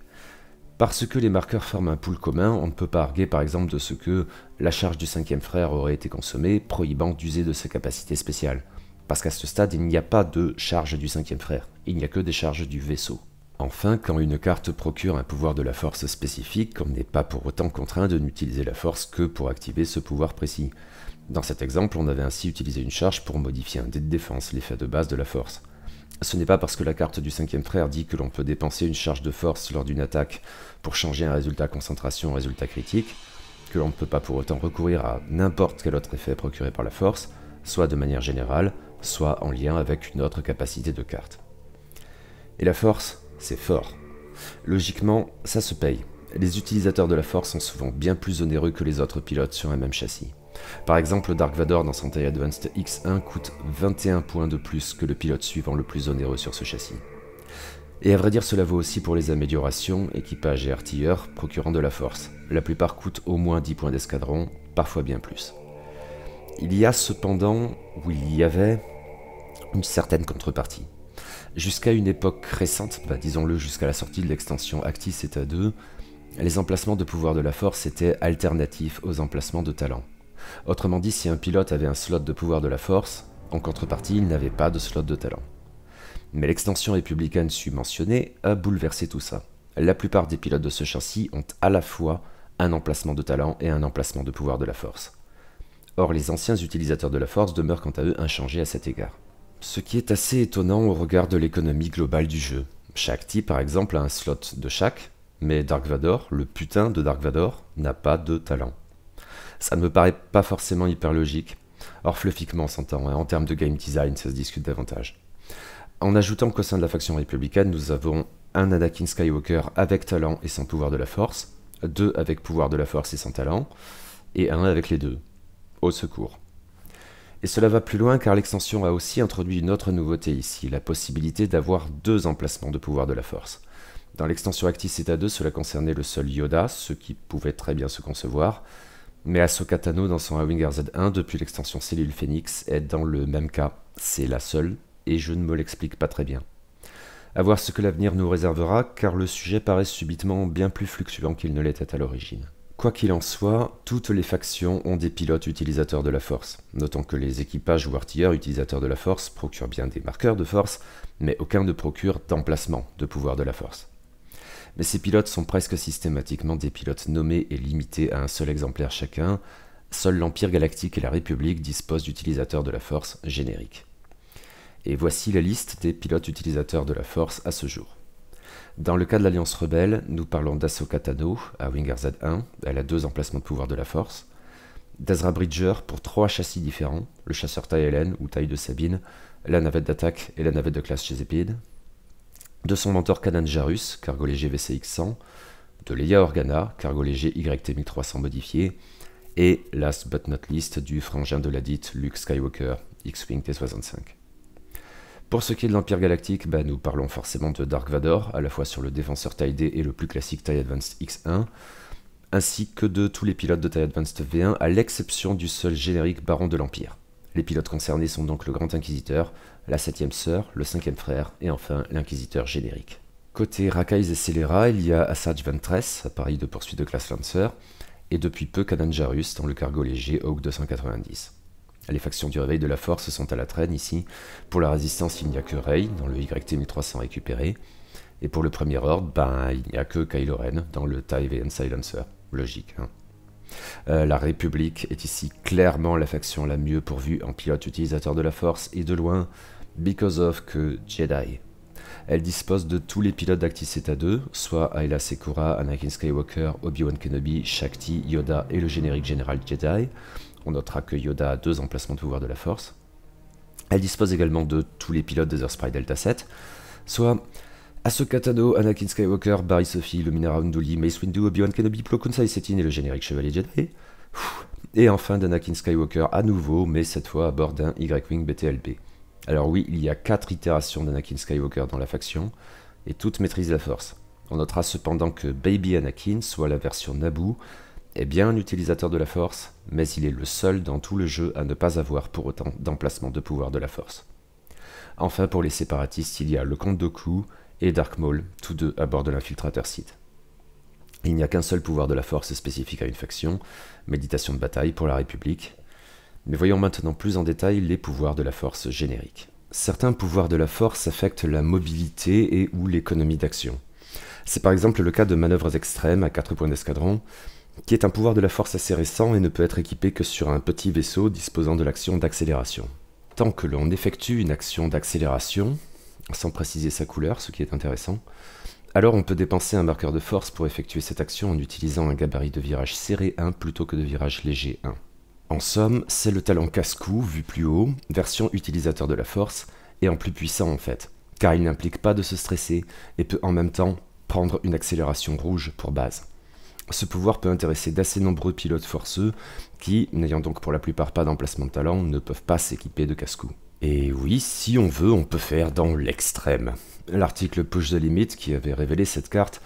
Parce que les marqueurs forment un pool commun, on ne peut pas arguer par exemple de ce que la charge du cinquième frère aurait été consommée, prohibant d'user de sa capacité spéciale. Parce qu'à ce stade, il n'y a pas de charge du cinquième frère, il n'y a que des charges du vaisseau. Enfin, quand une carte procure un pouvoir de la force spécifique, on n'est pas pour autant contraint de n'utiliser la force que pour activer ce pouvoir précis. Dans cet exemple, on avait ainsi utilisé une charge pour modifier un dé de défense, l'effet de base de la force. Ce n'est pas parce que la carte du cinquième frère dit que l'on peut dépenser une charge de force lors d'une attaque pour changer un résultat concentration en résultat critique, que l'on ne peut pas pour autant recourir à n'importe quel autre effet procuré par la force, soit de manière générale, soit en lien avec une autre capacité de carte. Et la force, c'est fort. Logiquement, ça se paye. Les utilisateurs de la force sont souvent bien plus onéreux que les autres pilotes sur un même châssis. Par exemple, Dark Vador dans Sentai Advanced X1 coûte 21 points de plus que le pilote suivant le plus onéreux sur ce châssis. Et à vrai dire, cela vaut aussi pour les améliorations, équipage et artilleurs procurant de la force. La plupart coûtent au moins 10 points d'escadron, parfois bien plus. Il y a cependant, ou il y avait, une certaine contrepartie. Jusqu'à une époque récente, bah, disons-le jusqu'à la sortie de l'extension Actis ETA 2, les emplacements de pouvoir de la force étaient alternatifs aux emplacements de talent. Autrement dit, si un pilote avait un slot de pouvoir de la force, en contrepartie, il n'avait pas de slot de talent. Mais l'extension républicaine mentionnée a bouleversé tout ça. La plupart des pilotes de ce châssis ont à la fois un emplacement de talent et un emplacement de pouvoir de la force. Or, les anciens utilisateurs de la force demeurent quant à eux inchangés à cet égard. Ce qui est assez étonnant au regard de l'économie globale du jeu. Chaque type, par exemple, a un slot de chaque, mais Dark Vador, le putain de Dark Vador, n'a pas de talent ça ne me paraît pas forcément hyper logique. Or, fluffiquement, s'entend, hein. en termes de game design, ça se discute davantage. En ajoutant qu'au sein de la faction républicaine, nous avons un Anakin Skywalker avec talent et sans pouvoir de la force, deux avec pouvoir de la force et sans talent, et un avec les deux. Au secours. Et cela va plus loin car l'extension a aussi introduit une autre nouveauté ici, la possibilité d'avoir deux emplacements de pouvoir de la force. Dans l'extension Actis à 2, cela concernait le seul Yoda, ce qui pouvait très bien se concevoir, mais Ahsoka Tano dans son wingers z 1 depuis l'extension Cellule Phoenix est dans le même cas. C'est la seule, et je ne me l'explique pas très bien. A voir ce que l'avenir nous réservera, car le sujet paraît subitement bien plus fluctuant qu'il ne l'était à l'origine. Quoi qu'il en soit, toutes les factions ont des pilotes utilisateurs de la force. Notons que les équipages ou artilleurs utilisateurs de la force procurent bien des marqueurs de force, mais aucun ne procure d'emplacement de pouvoir de la force mais ces pilotes sont presque systématiquement des pilotes nommés et limités à un seul exemplaire chacun, seul l'Empire galactique et la République disposent d'utilisateurs de la Force génériques. Et voici la liste des pilotes utilisateurs de la Force à ce jour. Dans le cas de l'Alliance Rebelle, nous parlons d'Asoka Tano à Winger Z1, elle a deux emplacements de pouvoir de la Force, d'Azra Bridger pour trois châssis différents, le chasseur taille ou taille de Sabine, la navette d'attaque et la navette de classe chez de son mentor Kanan Jarus, cargo léger VCX100, de Leia Organa, cargo léger YT1300 modifié, et, last but not least, du frangin de la dite Luke Skywalker, X-Wing T65. Pour ce qui est de l'Empire Galactique, bah, nous parlons forcément de Dark Vador, à la fois sur le défenseur tie D et le plus classique TIE Advanced X1, ainsi que de tous les pilotes de TIE Advanced V1, à l'exception du seul générique Baron de l'Empire. Les pilotes concernés sont donc le Grand Inquisiteur, la septième sœur, le cinquième frère et enfin l'inquisiteur générique. Côté Rakai's et scélérat il y a Assage Ventress, appareil de poursuite de classe Lancer, et depuis peu Kananjarus dans le cargo léger Hawk 290. Les factions du réveil de la force sont à la traîne ici. Pour la résistance, il n'y a que Rey dans le YT 1300 récupéré. Et pour le premier ordre, ben, il n'y a que Kylo Ren dans le and Silencer. Logique. Hein. Euh, la République est ici clairement la faction la mieux pourvue en pilote utilisateur de la force et de loin Because of que Jedi. Elle dispose de tous les pilotes d'Acticeta 2, soit Ayla Secura, Anakin Skywalker, Obi-Wan Kenobi, Shakti, Yoda et le générique général Jedi. On notera que Yoda a deux emplacements de pouvoir de la Force. Elle dispose également de tous les pilotes des Sprite Delta 7, soit Ahsoka Tano, Anakin Skywalker, Barry Sophie, Luminara Unduli, Mace Windu, Obi-Wan Kenobi, Plo Koon Setin et le générique Chevalier Jedi. Et enfin d'Anakin Skywalker à nouveau, mais cette fois à bord d'un Y-Wing BTLB. Alors oui, il y a quatre itérations d'Anakin Skywalker dans la faction, et toutes maîtrisent la force. On notera cependant que Baby Anakin, soit la version Naboo, est bien un utilisateur de la force, mais il est le seul dans tout le jeu à ne pas avoir pour autant d'emplacement de pouvoir de la force. Enfin, pour les séparatistes, il y a le comte Doku et Dark Maul, tous deux à bord de l'infiltrateur Sith. Il n'y a qu'un seul pouvoir de la force spécifique à une faction, méditation de bataille pour la République, mais voyons maintenant plus en détail les pouvoirs de la force générique. Certains pouvoirs de la force affectent la mobilité et ou l'économie d'action. C'est par exemple le cas de manœuvres extrêmes à 4 points d'escadron, qui est un pouvoir de la force assez récent et ne peut être équipé que sur un petit vaisseau disposant de l'action d'accélération. Tant que l'on effectue une action d'accélération, sans préciser sa couleur, ce qui est intéressant, alors on peut dépenser un marqueur de force pour effectuer cette action en utilisant un gabarit de virage serré 1 plutôt que de virage léger 1. En somme, c'est le talent casse-cou, vu plus haut, version utilisateur de la force, et en plus puissant en fait, car il n'implique pas de se stresser et peut en même temps prendre une accélération rouge pour base. Ce pouvoir peut intéresser d'assez nombreux pilotes forceux qui, n'ayant donc pour la plupart pas d'emplacement de talent, ne peuvent pas s'équiper de casse-cou. Et oui, si on veut, on peut faire dans l'extrême. L'article Push the Limit qui avait révélé cette carte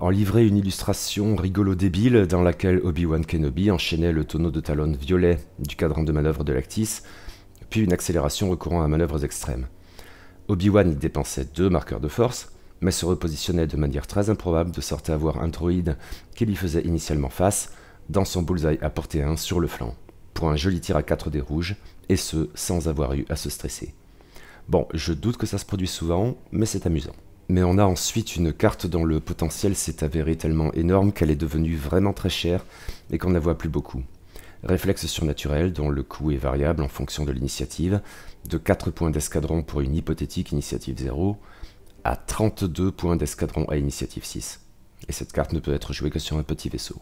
en livrait une illustration rigolo-débile dans laquelle Obi-Wan Kenobi enchaînait le tonneau de talon violet du cadran de manœuvre de l'actis, puis une accélération recourant à manœuvres extrêmes. Obi-Wan y dépensait deux marqueurs de force, mais se repositionnait de manière très improbable de sorte à avoir un droïde qui lui faisait initialement face, dans son bullseye à portée 1 sur le flanc, pour un joli tir à 4 des rouges, et ce, sans avoir eu à se stresser. Bon, je doute que ça se produise souvent, mais c'est amusant. Mais on a ensuite une carte dont le potentiel s'est avéré tellement énorme qu'elle est devenue vraiment très chère et qu'on ne la voit plus beaucoup. Réflexe surnaturel dont le coût est variable en fonction de l'initiative, de 4 points d'escadron pour une hypothétique initiative 0 à 32 points d'escadron à initiative 6. Et cette carte ne peut être jouée que sur un petit vaisseau.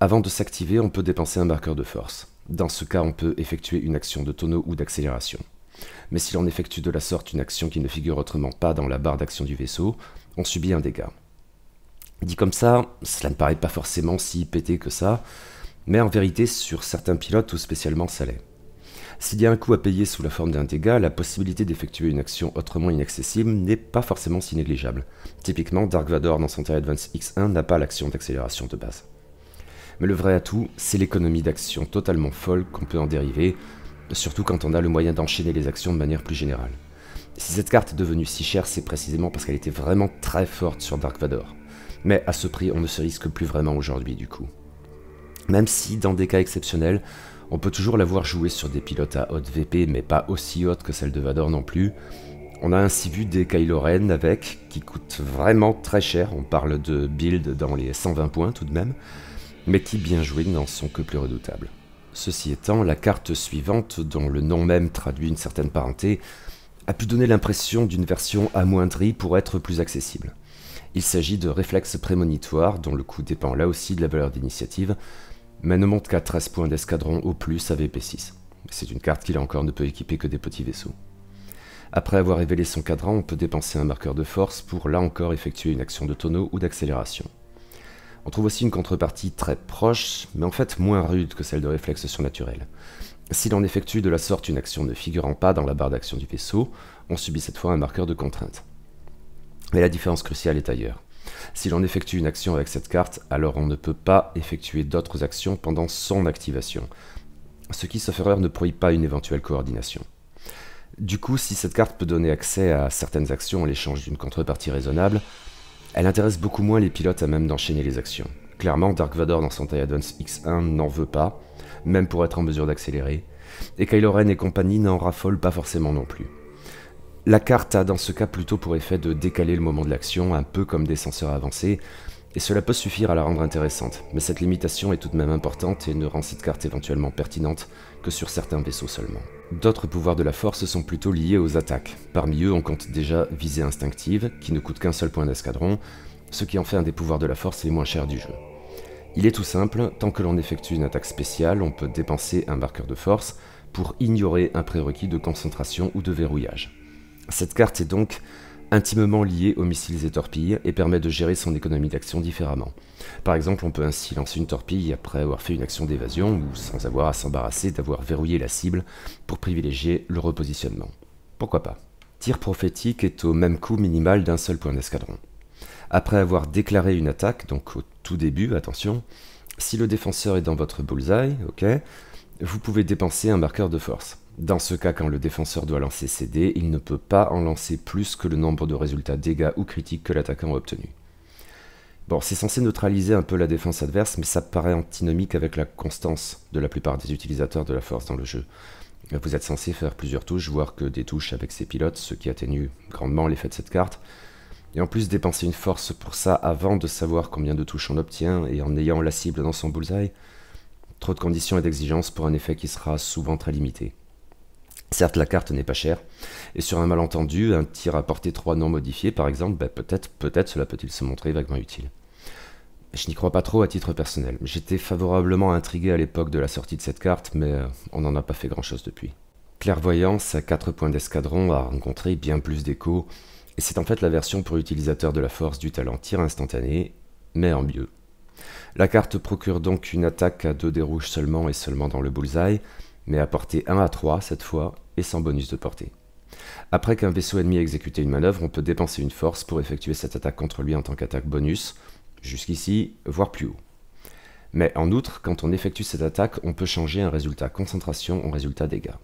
Avant de s'activer, on peut dépenser un marqueur de force. Dans ce cas, on peut effectuer une action de tonneau ou d'accélération mais si l'on effectue de la sorte une action qui ne figure autrement pas dans la barre d'action du vaisseau, on subit un dégât. Dit comme ça, cela ne paraît pas forcément si pété que ça, mais en vérité sur certains pilotes ou spécialement ça l'est. S'il y a un coût à payer sous la forme d'un dégât, la possibilité d'effectuer une action autrement inaccessible n'est pas forcément si négligeable. Typiquement, Dark Vador dans son Advance X1 n'a pas l'action d'accélération de base. Mais le vrai atout, c'est l'économie d'action totalement folle qu'on peut en dériver, surtout quand on a le moyen d'enchaîner les actions de manière plus générale. Si cette carte est devenue si chère, c'est précisément parce qu'elle était vraiment très forte sur Dark Vador. Mais à ce prix, on ne se risque plus vraiment aujourd'hui du coup. Même si, dans des cas exceptionnels, on peut toujours la voir jouer sur des pilotes à haute VP, mais pas aussi haute que celle de Vador non plus. On a ainsi vu des Kylo Ren avec, qui coûtent vraiment très cher, on parle de build dans les 120 points tout de même, mais qui bien joués, n'en sont que plus redoutables. Ceci étant, la carte suivante, dont le nom même traduit une certaine parenté, a pu donner l'impression d'une version amoindrie pour être plus accessible. Il s'agit de réflexes prémonitoires dont le coût dépend là aussi de la valeur d'initiative, mais ne monte qu'à 13 points d'escadron au plus à VP6. C'est une carte qui là encore ne peut équiper que des petits vaisseaux. Après avoir révélé son cadran, on peut dépenser un marqueur de force pour là encore effectuer une action de tonneau ou d'accélération. On trouve aussi une contrepartie très proche, mais en fait moins rude que celle de réflexe surnaturel. Si l'on effectue de la sorte une action ne figurant pas dans la barre d'action du vaisseau, on subit cette fois un marqueur de contrainte. Mais la différence cruciale est ailleurs. Si l'on effectue une action avec cette carte, alors on ne peut pas effectuer d'autres actions pendant son activation, ce qui, sauf erreur, ne prohibe pas une éventuelle coordination. Du coup, si cette carte peut donner accès à certaines actions en l'échange d'une contrepartie raisonnable, elle intéresse beaucoup moins les pilotes à même d'enchaîner les actions. Clairement, Dark Vador dans son Advance X1 n'en veut pas, même pour être en mesure d'accélérer, et Kylo Ren et compagnie n'en raffolent pas forcément non plus. La carte a dans ce cas plutôt pour effet de décaler le moment de l'action, un peu comme des senseurs avancés, et cela peut suffire à la rendre intéressante, mais cette limitation est tout de même importante et ne rend cette carte éventuellement pertinente que sur certains vaisseaux seulement. D'autres pouvoirs de la force sont plutôt liés aux attaques. Parmi eux, on compte déjà visée instinctive, qui ne coûte qu'un seul point d'escadron, ce qui en fait un des pouvoirs de la force les moins chers du jeu. Il est tout simple, tant que l'on effectue une attaque spéciale, on peut dépenser un marqueur de force pour ignorer un prérequis de concentration ou de verrouillage. Cette carte est donc intimement lié aux missiles et torpilles et permet de gérer son économie d'action différemment. Par exemple, on peut ainsi lancer une torpille après avoir fait une action d'évasion ou sans avoir à s'embarrasser d'avoir verrouillé la cible pour privilégier le repositionnement. Pourquoi pas Tir prophétique est au même coût minimal d'un seul point d'escadron. Après avoir déclaré une attaque, donc au tout début, attention, si le défenseur est dans votre bullseye, ok, vous pouvez dépenser un marqueur de force. Dans ce cas, quand le défenseur doit lancer ses dés, il ne peut pas en lancer plus que le nombre de résultats dégâts ou critiques que l'attaquant a obtenu. Bon, c'est censé neutraliser un peu la défense adverse, mais ça paraît antinomique avec la constance de la plupart des utilisateurs de la force dans le jeu. Vous êtes censé faire plusieurs touches, voire que des touches avec ses pilotes, ce qui atténue grandement l'effet de cette carte. Et en plus, dépenser une force pour ça avant de savoir combien de touches on obtient et en ayant la cible dans son bullseye, trop de conditions et d'exigences pour un effet qui sera souvent très limité. Certes, la carte n'est pas chère, et sur un malentendu, un tir à portée 3 non modifié, par exemple, ben, peut-être peut être cela peut-il se montrer vaguement utile. Je n'y crois pas trop à titre personnel. J'étais favorablement intrigué à l'époque de la sortie de cette carte, mais euh, on n'en a pas fait grand-chose depuis. Clairvoyance à 4 points d'escadron a rencontré bien plus d'écho, et c'est en fait la version pour utilisateur de la force du talent tir instantané, mais en mieux. La carte procure donc une attaque à 2 dés rouges seulement et seulement dans le bullseye, mais à portée 1 à 3 cette fois et sans bonus de portée. Après qu'un vaisseau ennemi ait exécuté une manœuvre, on peut dépenser une force pour effectuer cette attaque contre lui en tant qu'attaque bonus, jusqu'ici, voire plus haut. Mais en outre, quand on effectue cette attaque, on peut changer un résultat concentration en résultat dégâts.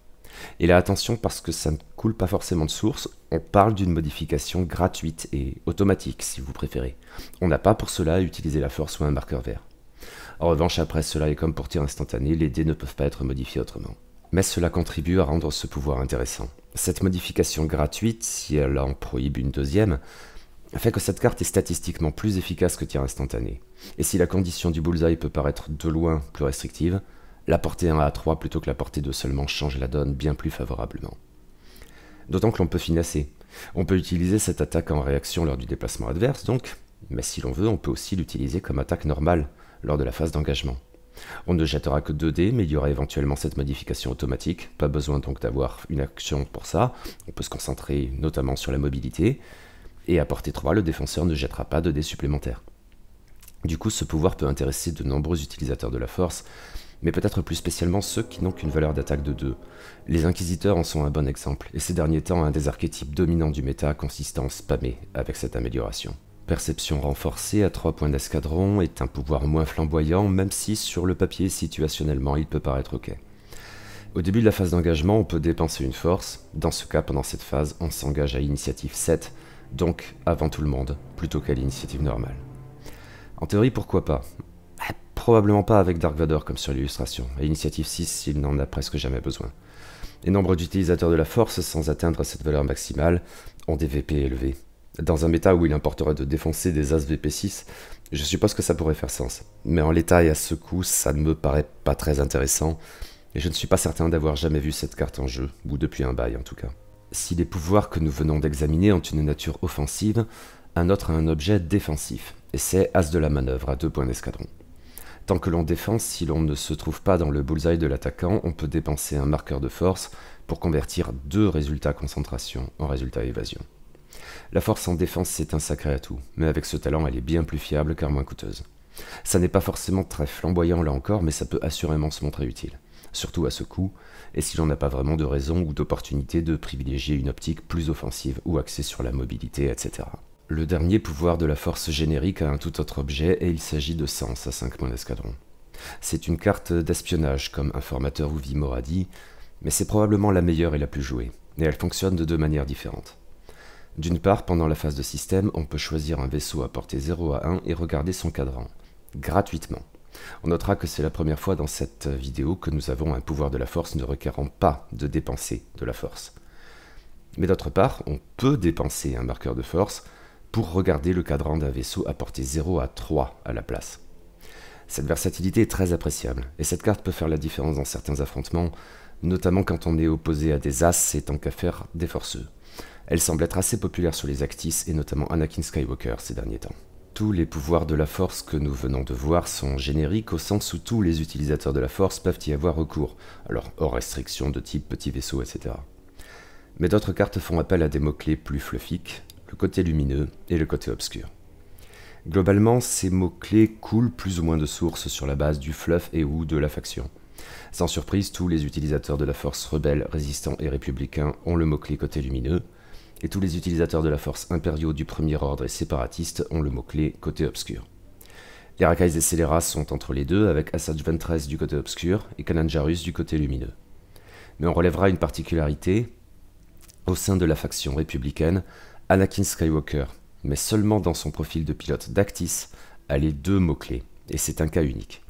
Et là, attention parce que ça ne coule pas forcément de source, on parle d'une modification gratuite et automatique si vous préférez. On n'a pas pour cela à utiliser la force ou un marqueur vert. En revanche, après cela et comme pour tir instantané, les dés ne peuvent pas être modifiés autrement. Mais cela contribue à rendre ce pouvoir intéressant. Cette modification gratuite, si elle en prohibe une deuxième, fait que cette carte est statistiquement plus efficace que tir instantané. Et si la condition du bullseye peut paraître de loin plus restrictive, la portée 1 à 3 plutôt que la portée 2 seulement change la donne bien plus favorablement. D'autant que l'on peut finasser. On peut utiliser cette attaque en réaction lors du déplacement adverse, donc, mais si l'on veut, on peut aussi l'utiliser comme attaque normale, lors de la phase d'engagement. On ne jettera que 2 dés, mais il y aura éventuellement cette modification automatique. Pas besoin donc d'avoir une action pour ça. On peut se concentrer notamment sur la mobilité. Et à portée 3, le défenseur ne jettera pas de dés supplémentaires. Du coup, ce pouvoir peut intéresser de nombreux utilisateurs de la force, mais peut-être plus spécialement ceux qui n'ont qu'une valeur d'attaque de 2. Les inquisiteurs en sont un bon exemple, et ces derniers temps un des archétypes dominants du méta consistant en spammer avec cette amélioration. Perception renforcée à 3 points d'escadron est un pouvoir moins flamboyant, même si sur le papier situationnellement il peut paraître ok. Au début de la phase d'engagement, on peut dépenser une force. Dans ce cas, pendant cette phase, on s'engage à initiative 7, donc avant tout le monde, plutôt qu'à l'initiative normale. En théorie, pourquoi pas ah, Probablement pas avec Dark Vador comme sur l'illustration, à initiative 6, il n'en a presque jamais besoin. Les nombre d'utilisateurs de la force sans atteindre cette valeur maximale ont des VP élevés, dans un méta où il importerait de défoncer des As VP6, je suppose que ça pourrait faire sens. Mais en l'état et à ce coup, ça ne me paraît pas très intéressant, et je ne suis pas certain d'avoir jamais vu cette carte en jeu, ou depuis un bail en tout cas. Si les pouvoirs que nous venons d'examiner ont une nature offensive, un autre a un objet défensif, et c'est As de la manœuvre à deux points d'escadron. Tant que l'on défense, si l'on ne se trouve pas dans le bullseye de l'attaquant, on peut dépenser un marqueur de force pour convertir deux résultats concentration en résultats évasion. La force en défense, c'est un sacré atout, mais avec ce talent, elle est bien plus fiable car moins coûteuse. Ça n'est pas forcément très flamboyant là encore, mais ça peut assurément se montrer utile, surtout à ce coup, et si l'on n'a pas vraiment de raison ou d'opportunité de privilégier une optique plus offensive ou axée sur la mobilité, etc. Le dernier pouvoir de la force générique a un tout autre objet et il s'agit de Sens à 5 points d'escadron. C'est une carte d'espionnage comme Informateur ou Vimora dit, mais c'est probablement la meilleure et la plus jouée, et elle fonctionne de deux manières différentes. D'une part, pendant la phase de système, on peut choisir un vaisseau à portée 0 à 1 et regarder son cadran, gratuitement. On notera que c'est la première fois dans cette vidéo que nous avons un pouvoir de la force ne requérant pas de dépenser de la force. Mais d'autre part, on peut dépenser un marqueur de force pour regarder le cadran d'un vaisseau à portée 0 à 3 à la place. Cette versatilité est très appréciable, et cette carte peut faire la différence dans certains affrontements, notamment quand on est opposé à des as et tant qu'à faire des forceux. Elle semble être assez populaire sur les Actis et notamment Anakin Skywalker ces derniers temps. Tous les pouvoirs de la Force que nous venons de voir sont génériques au sens où tous les utilisateurs de la Force peuvent y avoir recours, alors hors restrictions de type petit vaisseau, etc. Mais d'autres cartes font appel à des mots-clés plus fluffiques, le côté lumineux et le côté obscur. Globalement, ces mots-clés coulent plus ou moins de sources sur la base du fluff et ou de la faction. Sans surprise, tous les utilisateurs de la force rebelle, résistants et républicains ont le mot-clé côté lumineux, et tous les utilisateurs de la force impériaux du premier ordre et séparatistes ont le mot-clé côté obscur. Les Rakais et Scélérats sont entre les deux, avec Assage 23 du côté obscur et Kanan-Jarus du côté lumineux. Mais on relèvera une particularité au sein de la faction républicaine, Anakin Skywalker, mais seulement dans son profil de pilote d'Actis, a les deux mots-clés, et c'est un cas unique.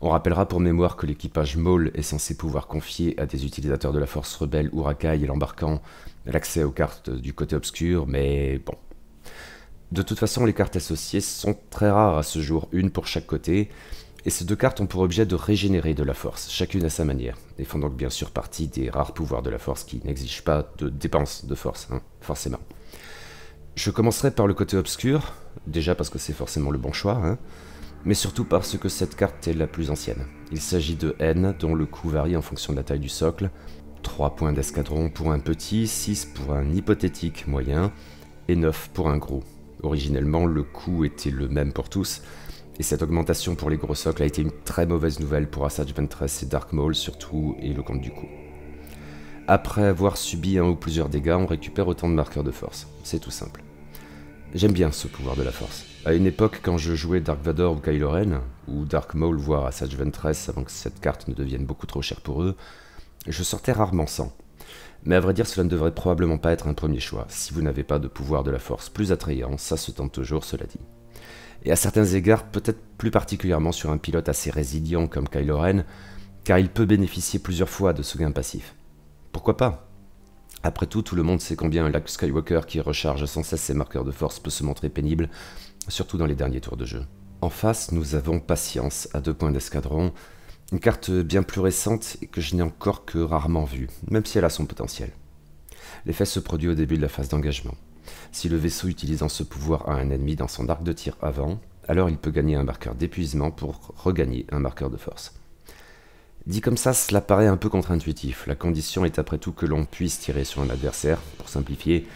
On rappellera pour mémoire que l'équipage Maul est censé pouvoir confier à des utilisateurs de la force rebelle ou racaille et l'embarquant l'accès aux cartes du côté obscur, mais bon. De toute façon, les cartes associées sont très rares à ce jour, une pour chaque côté, et ces deux cartes ont pour objet de régénérer de la force, chacune à sa manière, et font donc bien sûr partie des rares pouvoirs de la force qui n'exigent pas de dépenses de force, hein, forcément. Je commencerai par le côté obscur, déjà parce que c'est forcément le bon choix. Hein mais surtout parce que cette carte est la plus ancienne. Il s'agit de N, dont le coût varie en fonction de la taille du socle, 3 points d'escadron pour un petit, 6 pour un hypothétique moyen, et 9 pour un gros. Originellement, le coût était le même pour tous, et cette augmentation pour les gros socles a été une très mauvaise nouvelle pour Assage Ventress et Dark Maul surtout, et le compte du coup. Après avoir subi un ou plusieurs dégâts, on récupère autant de marqueurs de force. C'est tout simple. J'aime bien ce pouvoir de la force. À une époque, quand je jouais Dark Vador ou Kylo Ren, ou Dark Maul, voire Assage Ventress, avant que cette carte ne devienne beaucoup trop chère pour eux, je sortais rarement sans. Mais à vrai dire, cela ne devrait probablement pas être un premier choix, si vous n'avez pas de pouvoir de la force plus attrayant, ça se tente toujours, cela dit. Et à certains égards, peut-être plus particulièrement sur un pilote assez résilient comme Kylo Ren, car il peut bénéficier plusieurs fois de ce gain passif. Pourquoi pas Après tout, tout le monde sait combien un Luke Skywalker qui recharge sans cesse ses marqueurs de force peut se montrer pénible, surtout dans les derniers tours de jeu. En face, nous avons Patience à deux points d'escadron, une carte bien plus récente et que je n'ai encore que rarement vue, même si elle a son potentiel. L'effet se produit au début de la phase d'engagement. Si le vaisseau utilisant ce pouvoir a un ennemi dans son arc de tir avant, alors il peut gagner un marqueur d'épuisement pour regagner un marqueur de force. Dit comme ça, cela paraît un peu contre-intuitif. La condition est après tout que l'on puisse tirer sur un adversaire, pour simplifier,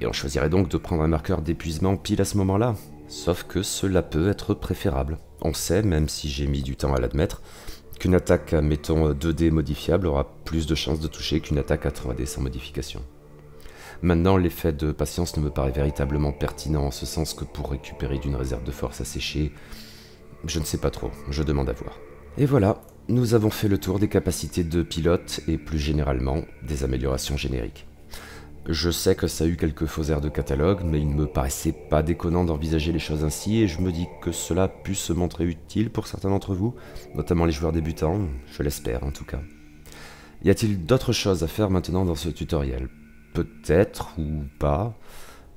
et on choisirait donc de prendre un marqueur d'épuisement pile à ce moment-là Sauf que cela peut être préférable. On sait, même si j'ai mis du temps à l'admettre, qu'une attaque à mettons 2D modifiable aura plus de chances de toucher qu'une attaque à 3D sans modification. Maintenant, l'effet de patience ne me paraît véritablement pertinent en ce sens que pour récupérer d'une réserve de force asséchée, je ne sais pas trop, je demande à voir. Et voilà, nous avons fait le tour des capacités de pilote et plus généralement des améliorations génériques. Je sais que ça a eu quelques faux airs de catalogue, mais il ne me paraissait pas déconnant d'envisager les choses ainsi, et je me dis que cela a pu se montrer utile pour certains d'entre vous, notamment les joueurs débutants, je l'espère en tout cas. Y a-t-il d'autres choses à faire maintenant dans ce tutoriel Peut-être ou pas.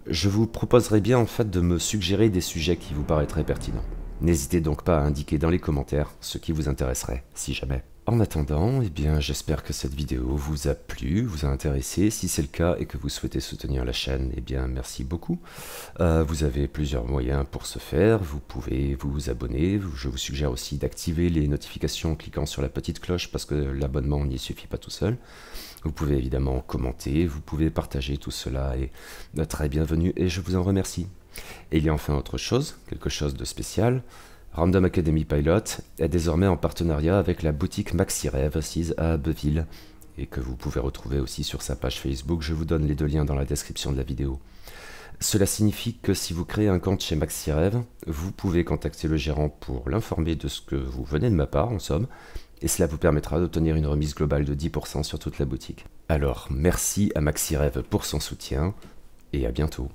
Je vous proposerai bien en fait de me suggérer des sujets qui vous paraîtraient pertinents. N'hésitez donc pas à indiquer dans les commentaires ce qui vous intéresserait, si jamais. En attendant, eh bien, j'espère que cette vidéo vous a plu, vous a intéressé. Si c'est le cas et que vous souhaitez soutenir la chaîne, eh bien, merci beaucoup. Euh, vous avez plusieurs moyens pour ce faire. Vous pouvez vous abonner. Je vous suggère aussi d'activer les notifications en cliquant sur la petite cloche parce que l'abonnement n'y suffit pas tout seul. Vous pouvez évidemment commenter, vous pouvez partager tout cela et très bienvenue et je vous en remercie. Et il y a enfin autre chose, quelque chose de spécial. Random Academy Pilot est désormais en partenariat avec la boutique Maxi assise à Abbeville et que vous pouvez retrouver aussi sur sa page Facebook. Je vous donne les deux liens dans la description de la vidéo. Cela signifie que si vous créez un compte chez Maxirev, vous pouvez contacter le gérant pour l'informer de ce que vous venez de ma part, en somme, et cela vous permettra d'obtenir une remise globale de 10% sur toute la boutique. Alors, merci à Maxirev pour son soutien, et à bientôt.